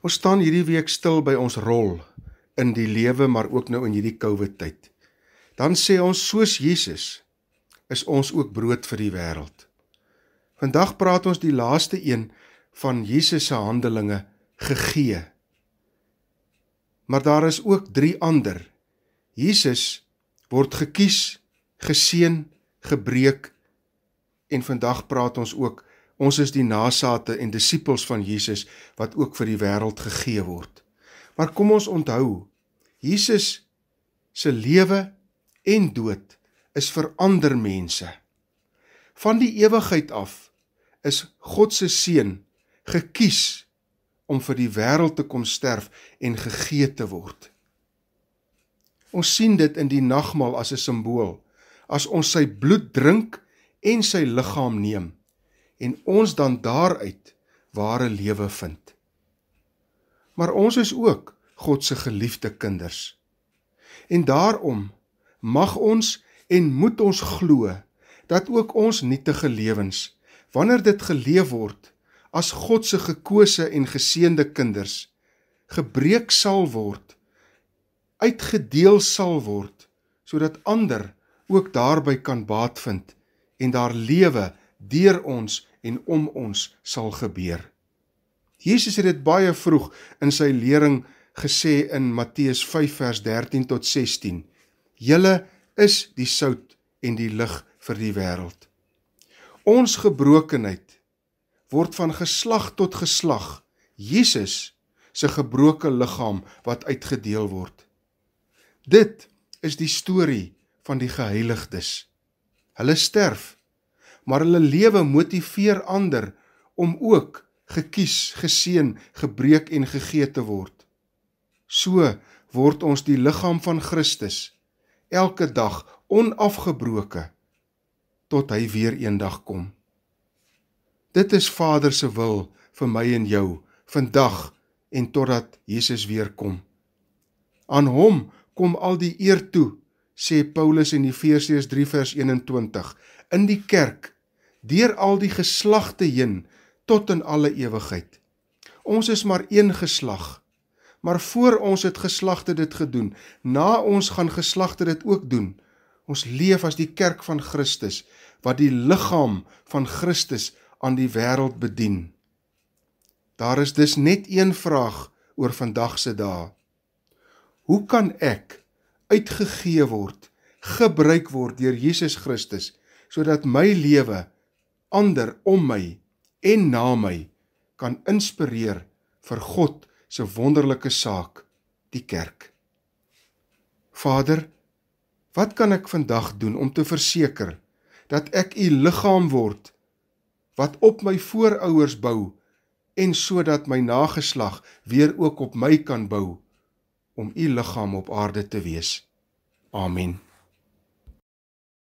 Ons staan hierdie week stil by ons rol in die lewe, maar ook nou in hierdie COVID tyd. Dan sê ons soos Jesus is ons ook brood vir die wêreld. Vandag praat ons die laaste een van Jesus se handelinge gegee. Maar daar is ook drie ander. Jesus word gekies, geseën, gebreek en vandag praat ons ook Ons is die nasate en disippels van Jesus wat ook vir die wêreld gegee word. Maar kom ons onthou, Jesus se lewe en dood is vir ander mense. Van die ewigheid af is God se seun gekies om vir die wêreld te kom sterf en gegee te word. Ons sien dit in die nagmaal as 'n simbool, as ons sy bloed drink en sy liggaam neem en ons dan daaruit ware lewe vind. Maar ons is ook God se geliefde kinders. En daarom mag ons en moet ons glo dat ook ons nietige lewens wanneer dit geleef word as God se gekose en geseënde kinders gebreek sal word uitgedeel sal word sodat ander ook daarby kan baat vind en daar lewe deur ons en om ons sal gebeur. Jesus het dit baie vroeg in sy lering gesê in Matteus 5 vers 13 tot 16. Julle is die sout en die lig vir die wêreld. Ons gebrokenheid word van geslag tot geslag Jesus se gebroke liggaam wat uitgedeel word. Dit is die storie van die geheiligdes. Hulle sterf maar hulle lewe motiveer ander om ook gekies, geseën, gebreek en gegee te word. So word ons die liggaam van Christus elke dag onafgebroke tot hy weer eendag kom. Dit is Vader se wil vir my en jou vandag en totdat Jesus weer kom. Aan hom kom al die eer toe, sê Paulus in Efesiërs 3:21, in die kerk deur al die geslagte heen tot in alle ewigheid. Ons is maar een geslag. Maar voor ons het geslagte dit gedoen, na ons gaan geslagte dit ook doen. Ons leef as die kerk van Christus wat die liggaam van Christus aan die wêreld bedien. Daar is dus net een vraag oor vandag se dae. Hoe kan ek uitgegee word, gebruik word deur Jesus Christus sodat my lewe ander om my en na my kan inspireer vir God se wonderlike saak, die kerk. Vader, wat kan ek vandag doen om te verseker dat ek u liggaam word wat op my voorouers bou en sodat my nageslag weer ook op my kan bou om u liggaam op aarde te wees. Amen.